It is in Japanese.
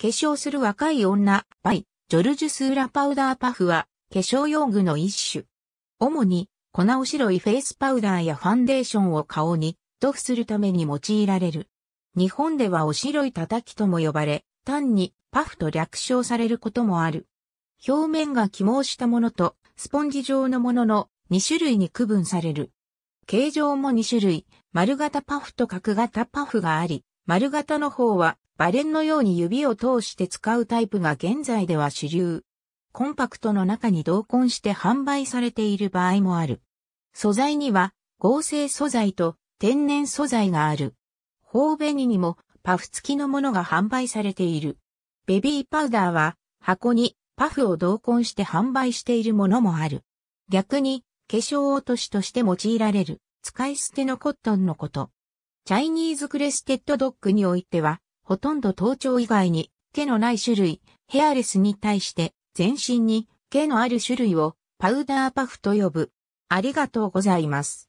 化粧する若い女、バイ、ジョルジュスーラパウダーパフは、化粧用具の一種。主に、粉を白いフェイスパウダーやファンデーションを顔に、塗布するために用いられる。日本ではお白い叩きとも呼ばれ、単にパフと略称されることもある。表面が起毛したものとスポンジ状のものの2種類に区分される。形状も2種類、丸型パフと角型パフがあり、丸型の方はバレンのように指を通して使うタイプが現在では主流。コンパクトの中に同梱して販売されている場合もある。素材には合成素材と天然素材がある。頬ニにもパフ付きのものが販売されている。ベビーパウダーは箱にパフを同梱して販売しているものもある。逆に化粧落としとして用いられる使い捨てのコットンのこと。チャイニーズクレステッドドッグにおいてはほとんど頭頂以外に毛のない種類、ヘアレスに対して全身に毛のある種類をパウダーパフと呼ぶ。ありがとうございます。